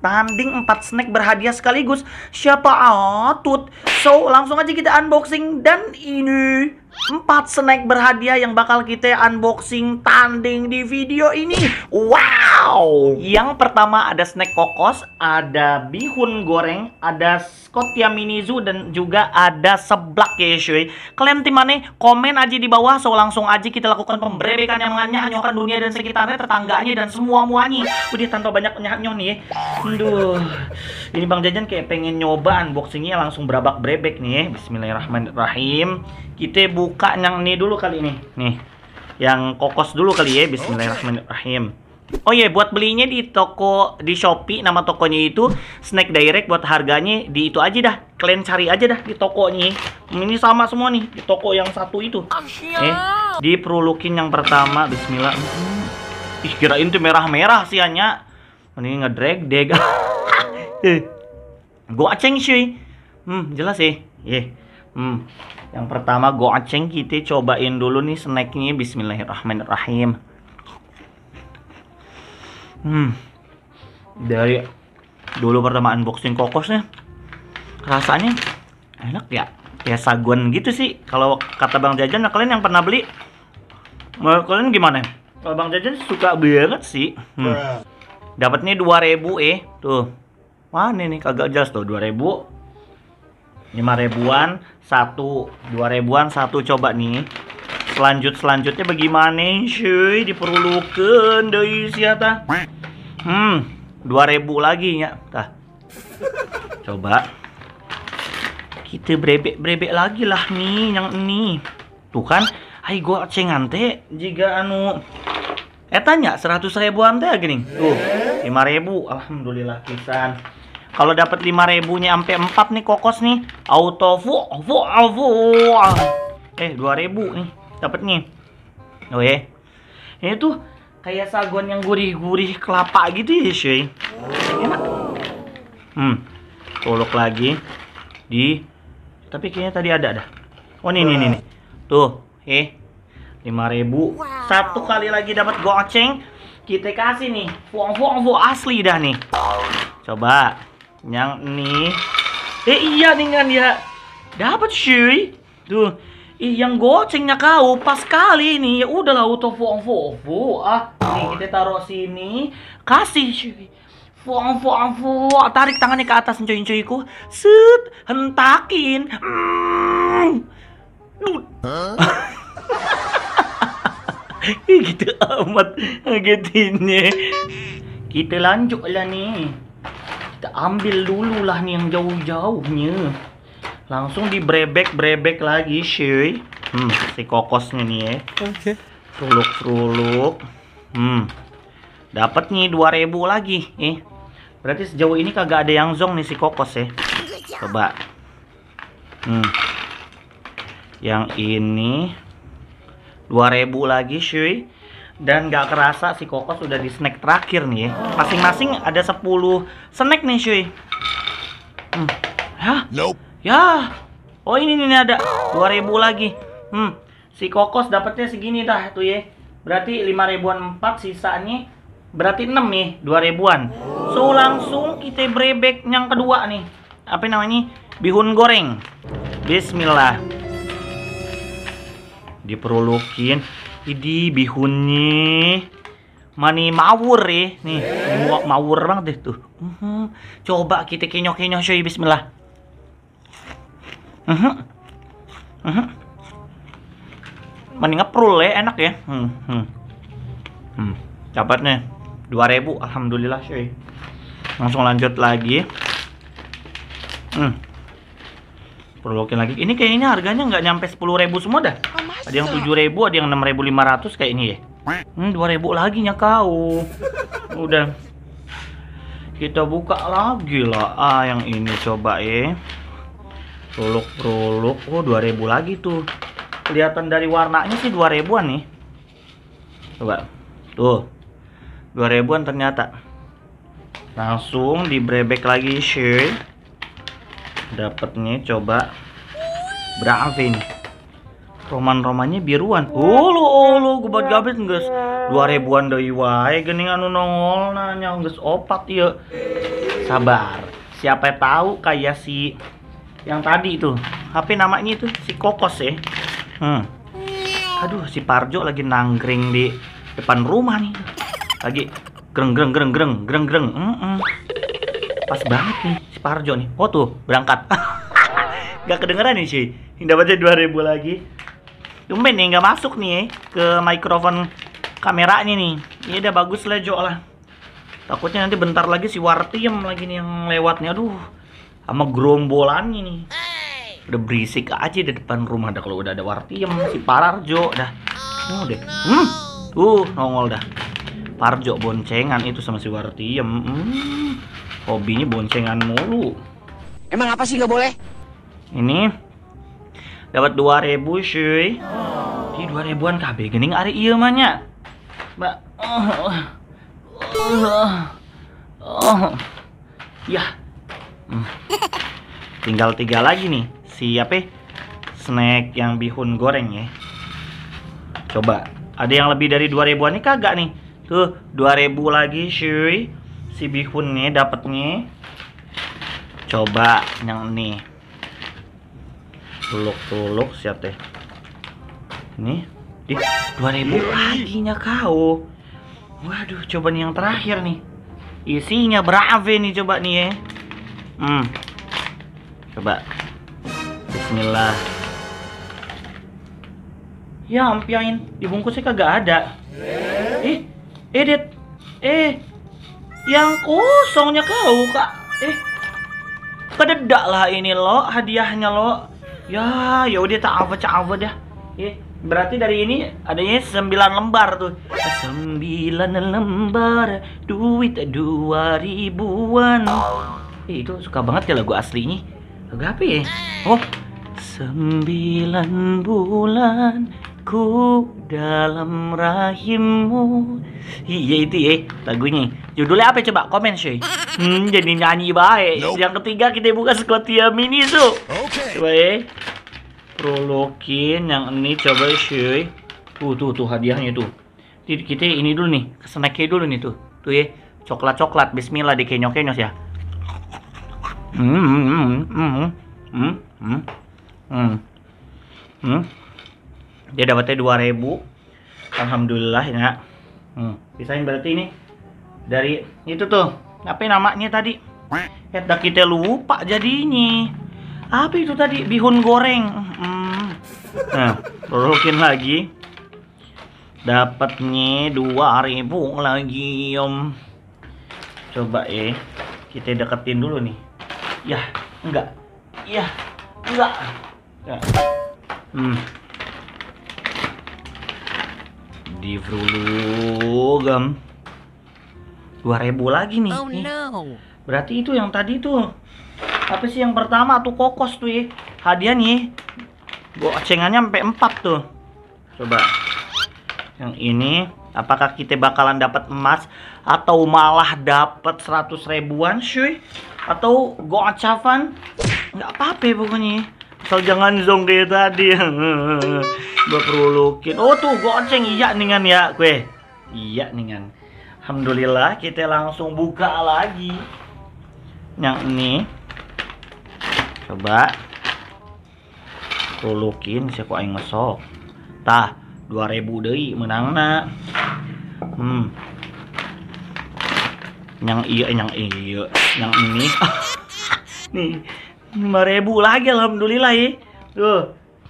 Tanding 4 snack berhadiah sekaligus. Siapa atut? So, langsung aja kita unboxing dan ini 4 snack berhadiah yang bakal kita unboxing tanding di video ini. Wow! Wow. Yang pertama ada snack kokos, ada bihun goreng, ada skotia minizu dan juga ada seblak ya cuy. Kalian tim mana? Komen aja di bawah so langsung aja kita lakukan pemberebekan yang lainnya menganyakan dunia dan sekitarnya, tetangganya dan semua muanya. Udah tanpa banyak nyanyon nih. Ya. Aduh. Ini Bang Jajan kayak pengen nyoba unboxingnya langsung berabak brebek nih. Ya. Bismillahirrahmanirrahim. Kita buka yang ini dulu kali ini. Nih. Yang kokos dulu kali ya Bismillahirrahmanirrahim. Oh iya, yeah, buat belinya di toko di Shopee nama tokonya itu Snack Direct buat harganya di itu aja dah. Kalian cari aja dah di tokonya. Ini sama semua nih di toko yang satu itu. Eh, di perulukin yang pertama bismillah. Hmm. Ih, kirain tuh merah-merah sih hanya. Ini ngedrag deg. goceng sih. Hmm, jelas sih. Ye. Yeah. Hmm. Yang pertama goceng kita cobain dulu nih snacknya bismillahirrahmanirrahim hmm dari dulu pertama unboxing kokosnya rasanya enak ya kayak saguan gitu sih kalau kata bang jajan nah kalian yang pernah beli menurut kalian gimana kalau bang jajan suka banget sih hmm. dapat nih 2000 eh tuh mana nih kagak jelas tuh 2000 lima ribuan satu dua ribuan satu coba nih selanjut selanjutnya bagaimana cuy diperlukan dari siapa Hmm, 2000 lagi ya. Tah. Coba. Kita brebek-brebek lagi lah nih yang ini. Tuh kan, ai gua cengan teh jika anu Eh tanya 100 ribuan teh gini. Tuh, 5000. Alhamdulillah pisan. Kalau dapat 5000 nya sampai 4 nih kokos nih. Auto vu vu vu. Eh, 2000 nih dapat nih. Oh ya. Ini tuh kayak sagon yang gurih-gurih kelapa gitu ya cuy oh. enak hmm tolok lagi di tapi kayaknya tadi ada dah oh ini ini nih, tuh eh 5000 wow. satu kali lagi dapat goceng kita kasih nih fuang fuang fu asli dah nih coba yang nih eh iya nih ya, dapat cuy tuh Ih, yang gocengnya kau pas kali ini. Ya udahlah, auto fuang foo ah. Nih kita taruh sini. Kasih Fuang fuang fuang tarik tangannya ke atas cuy cuyku set hentakin. Mm. Huh? gitu amat ngagetinnya. Kita lanjut lah nih. Kita ambil dulu lah nih yang jauh-jauhnya langsung di brebek brebek lagi cuy hmm, si kokosnya nih ya okay. fruluk fruluk hmm dapat nih 2000 lagi eh berarti sejauh ini kagak ada yang zong nih si kokos ya coba hmm yang ini 2000 lagi cuy dan gak kerasa si kokos sudah di snack terakhir nih ya masing-masing ada 10 snack nih cuy hmm. Hah? Nope. Ya. Oh ini nih ada 2000 lagi. Hmm. Si kokos dapatnya segini dah tuh ya. Berarti lima ribuan 4 sisanya berarti 6 nih ya, dua ribuan. So langsung kita brebek yang kedua nih. Apa namanya? Bihun goreng. Bismillah. Diperlukin. ini bihunnya mani mawur ya nih mawur banget deh tuh mhm. coba kita kenyok kenyok cuy bismillah uh -huh. mending ngeprul ya enak ya hmm, hmm. Hmm, dapatnya 2000 alhamdulillah cuy langsung lanjut lagi hmm. perlukin lagi ini kayaknya harganya nggak nyampe 10.000 semua dah oh, ada yang 7.000 ada yang 6.500 kayak ini ya hmm, 2.000 lagi nya kau udah kita buka lagi lah ah yang ini coba ya suluk ruluk, oh 2000 lagi tuh kelihatan dari warnanya sih 2000an nih coba tuh 2000an ternyata langsung di brebek lagi sih dapatnya coba berapa ini roman-romannya biruan ulu ulu gubat gabit nges. 2000an dari wae gening anu nongol nanya nges opat ya sabar siapa tahu kayak si yang tadi itu HP namanya itu si kokos ya hmm. aduh si Parjo lagi nangkring di depan rumah nih lagi greng greng greng greng greng greng mm -mm. pas banget nih si Parjo nih oh tuh berangkat nggak kedengeran nih sih dapatnya 2000 lagi tumben nih gak masuk nih eh, ke mikrofon kameranya nih ini iya, udah bagus lah Jo lah takutnya nanti bentar lagi si Wartiem lagi nih yang lewatnya, nih aduh sama gerombolan ini udah berisik aja di depan rumah dah kalau udah ada warti wartiem si Pararjo dah oh deh hmm tuh nongol dah Parjo boncengan itu sama si wartiem hmm. hobinya boncengan mulu emang apa sih nggak boleh ini dapat 2000 cuy di 2000an KB gening ari iya manya mbak oh, oh, oh, oh. ya Hmm. Tinggal tiga lagi nih. siapa ya Snack yang bihun goreng ya. Coba. Ada yang lebih dari 2000-an nih kagak nih? Tuh, 2000 lagi cuy. Si bihun nih nih Coba yang ini. Tuluk-tuluk siap deh. Ini. Di 2000 nya kau. Waduh, coba nih yang terakhir nih. Isinya berave nih coba nih ya? hmm. coba Bismillah ya ampiain dibungkusnya kagak ada eh Edit eh, eh yang kosongnya kau kak eh kededak lah ini lo hadiahnya lo ya yaudah tak apa tak apa dah eh Berarti dari ini adanya 9 lembar tuh. 9 lembar duit dua ribuan apa itu suka banget ya lagu aslinya. Lagu apa ya? Oh, sembilan bulan ku dalam rahimmu. Iya itu ya lagunya. Judulnya apa coba? Komen sih Hmm, jadi nyanyi baik. Nope. Yang ketiga kita buka Skotia Mini su. Okay. Coba ya. Prolokin yang ini coba sih Tuh tuh tuh hadiahnya tuh. Jadi kita ini dulu nih, snacknya dulu nih tuh. Tuh ya, coklat-coklat. Bismillah di dikenyok-kenyok ya dia dapatnya 2000 alhamdulillah ya hmm. pisahin berarti ini dari itu tuh apa namanya tadi kita kita lupa jadinya apa itu tadi bihun goreng hmm. nah rukin lagi dapatnya 2000 lagi om coba ya eh. kita deketin dulu nih ya enggak ya enggak ya. hmm di frulugam 2000 lagi nih oh, no. berarti itu yang tadi tuh apa sih yang pertama tuh kokos tuh ya hadiah nih cengannya sampai 4 tuh coba yang ini apakah kita bakalan dapat emas atau malah dapat 100 ribuan cuy atau gocapan nggak apa-apa ya pokoknya asal jangan zong kayak tadi perlu lukin oh tuh goceng iya ningan ya kue iya ningan Alhamdulillah kita langsung buka lagi yang ini coba lukin sih kok yang mesok tah 2000 menang nak hmm yang iya yang iya yang ini nih lima ribu lagi alhamdulillah ya tuh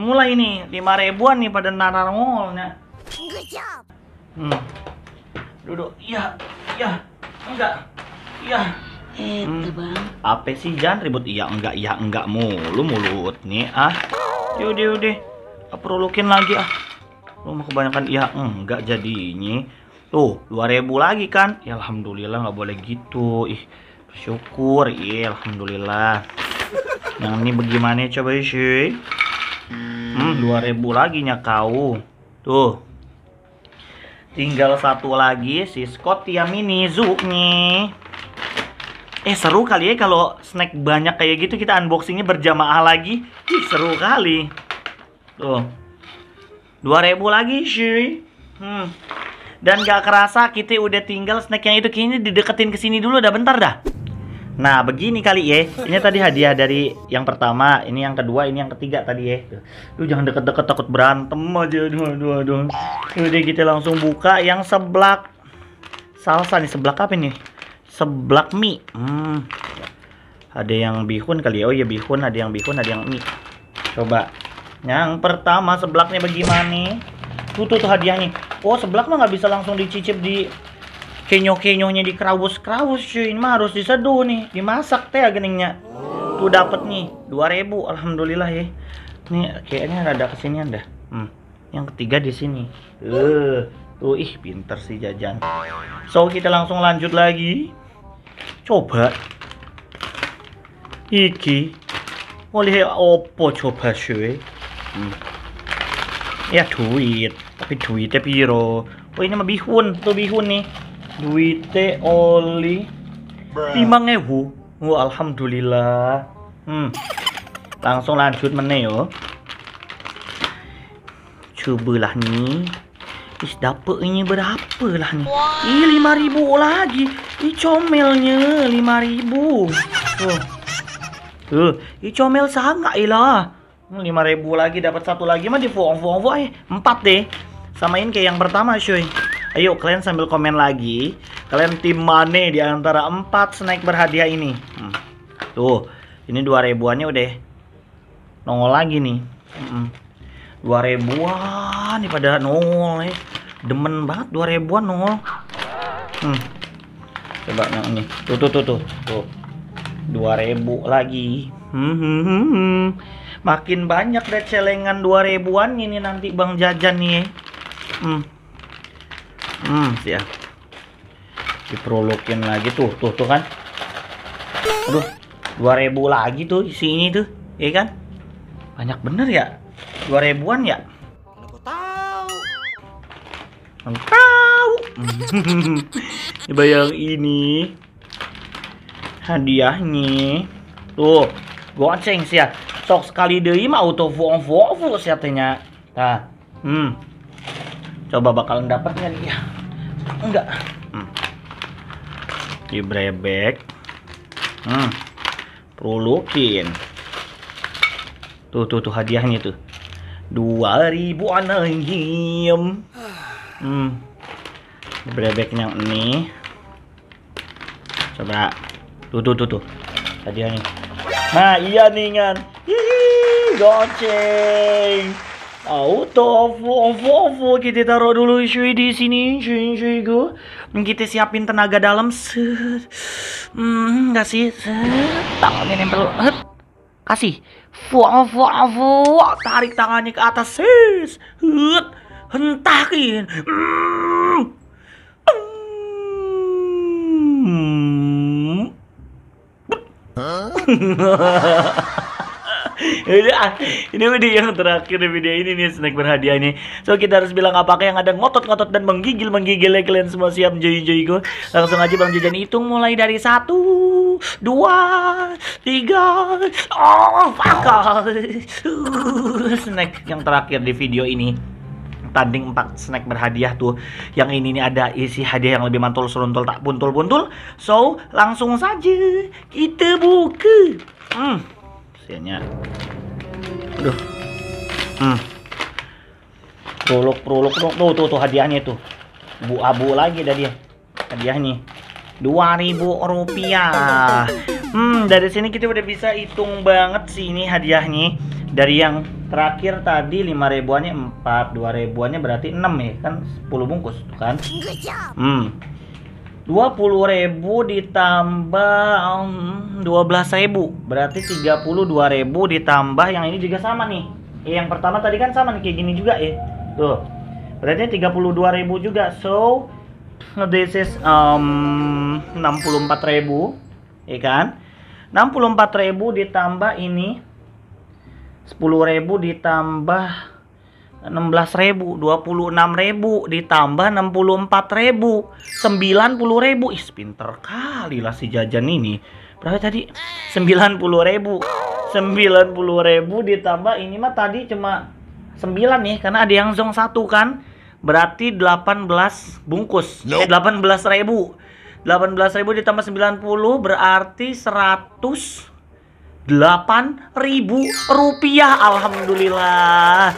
mulai nih lima ribuan nih pada nanar ngolnya hmm. duduk iya iya enggak iya hmm. apa sih jangan ribut iya enggak iya enggak mulu mulut nih ah yaudah yaudah perlukin lagi ah lu mau kebanyakan iya enggak jadinya tuh 2000 lagi kan ya alhamdulillah nggak boleh gitu ih bersyukur iya alhamdulillah yang ini bagaimana coba sih hmm 2000 lagi nya kau tuh tinggal satu lagi si yang Mini Zoo eh seru kali ya kalau snack banyak kayak gitu kita unboxingnya berjamaah lagi ih seru kali tuh 2000 lagi sih hmm dan gak kerasa kita udah tinggal snack yang itu kayaknya dideketin ke sini dulu dah bentar dah. Nah, begini kali ya. Ini tadi hadiah dari yang pertama, ini yang kedua, ini yang ketiga tadi ya. Lu jangan deket-deket takut berantem aja. dua-dua aduh. Jadi kita gitu langsung buka yang seblak salsa nih. Seblak apa nih? Seblak mie. Hmm. Ada yang bihun kali ya. Oh iya bihun, ada yang bihun, ada yang mie. Coba. Yang pertama seblaknya bagaimana? Tuh, tuh, tuh hadiahnya oh seblak mah nggak bisa langsung dicicip di kenyo-kenyonya di kerawus-kerawus cuy ini mah harus diseduh nih dimasak teh ya geningnya tuh dapat nih 2000 alhamdulillah ya ini kayaknya ada kesinian dah hmm. yang ketiga di sini eh tuh ih pinter sih jajan so kita langsung lanjut lagi coba iki oleh opo coba cuy hmm. ya duit tapi duitnya piro oh ini mah bihun tuh bihun nih duitnya oli lima ewu Wah, oh, alhamdulillah hmm langsung lanjut mana yo Coba lah nih Is ini berapa lah nih? Wow. Ih, lima ribu lagi. Ih, comelnya lima ribu. Tuh. Oh. Tuh. Ih, comel sangat ilah. Hmm, lima ribu lagi dapat satu lagi mah difuang-fuang-fuang eh. Empat deh samain kayak yang pertama cuy ayo kalian sambil komen lagi kalian tim mana di antara 4 snack berhadiah ini hmm. tuh ini dua ribuannya udah nongol lagi nih hmm. ribuan nih pada nongol ya demen banget dua ribuan nongol hmm. coba nah ini tuh tuh tuh tuh, tuh. ribu lagi hmm, hmm, hmm, hmm, makin banyak deh celengan dua ribuan ini nanti bang jajan nih eh hmm. hmm siap Diprolokin lagi tuh tuh tuh kan aduh 2000 lagi tuh isi ini tuh ya kan banyak bener ya 2000an ya aku tahu aku tahu bayang ini hadiahnya tuh goceng sih ya sok sekali deh mah auto voong voong sih tanya nah hmm coba bakalan dapat nggak nih ya enggak hmm. brebek hmm. perlukin tuh tuh tuh hadiahnya tuh dua ribu anjim hmm. brebek yang ini coba tuh tuh tuh tuh hadiahnya nah iya nih kan hihi goceng auto ovo ovo ovo kita taruh dulu cuy di sini cuy cuy itu. kita siapin tenaga dalam set hmm nggak sih set tangannya nempel kasih fuh fuh fuh tarik tangannya ke atas set hentakin hmm. Hmm. Huh? Iya. ini video yang terakhir di video ini nih snack berhadiah ini so kita harus bilang apakah yang ada ngotot-ngotot dan menggigil menggigil ya kalian semua siap joy joy go langsung aja bang jajan hitung mulai dari satu dua tiga oh fuck snack yang terakhir di video ini tanding empat snack berhadiah tuh yang ini nih ada isi hadiah yang lebih mantul seruntul tak buntul buntul so langsung saja kita buka hmm hasilnya aduh hmm. prolog prolog tuh tuh tuh, tuh hadiahnya tuh bu abu lagi dah dia hadiahnya 2000 rupiah hmm dari sini kita udah bisa hitung banget sih ini hadiahnya dari yang terakhir tadi 5 ribuannya 4 2 ribuannya berarti 6 ya kan 10 bungkus tuh kan hmm 20 ribu ditambah um, 12 ribu berarti 32 ribu ditambah yang ini juga sama nih eh, yang pertama tadi kan sama nih kayak gini juga ya tuh berarti 32 ribu juga so this is um, 64 ribu ya kan 64 ribu ditambah ini 10 ribu ditambah 16.000, 26.000 ditambah 64.000, 90.000. Ih, pinter kali lah si jajan ini. Berapa tadi? 90.000. 90.000 ditambah ini mah tadi cuma 9 nih karena ada yang zong satu kan. Berarti 18 bungkus. Eh, nope. Eh 18.000. 18.000 ditambah 90 berarti 100 rupiah Alhamdulillah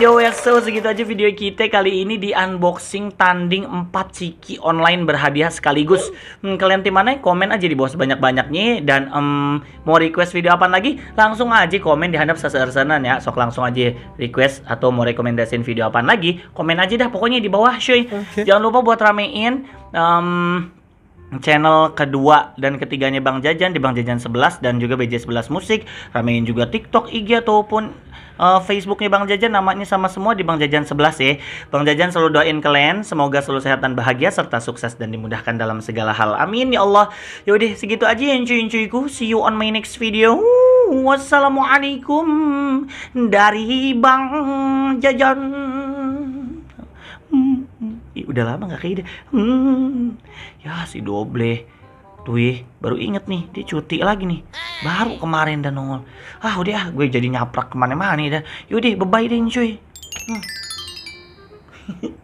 Yo ya, so segitu aja video kita kali ini di unboxing tanding 4 ciki online berhadiah sekaligus hmm, Kalian tim mana? Komen aja di bawah sebanyak-banyaknya Dan um, mau request video apa lagi? Langsung aja komen di handap sesersenan ya Sok langsung aja request atau mau rekomendasiin video apa lagi Komen aja dah pokoknya di bawah cuy okay. Jangan lupa buat ramein um, channel kedua dan ketiganya Bang Jajan di Bang Jajan 11 dan juga BJ 11 Musik. Ramein juga TikTok, IG ataupun uh, Facebooknya Bang Jajan namanya sama semua di Bang Jajan 11 ya. Bang Jajan selalu doain kalian semoga selalu sehat dan bahagia serta sukses dan dimudahkan dalam segala hal. Amin ya Allah. Yaudah segitu aja yang cuy-cuyku. See you on my next video. Wassalamualaikum dari Bang Jajan udah lama nggak kayak hmm ya si doble Tuh, ya baru inget nih, dia cuti lagi nih. Baru kemarin dan nongol. Ah, udah ah, gue jadi nyaprak kemana-mana dah. Yaudah, bye-bye deh, cuy. Hmm.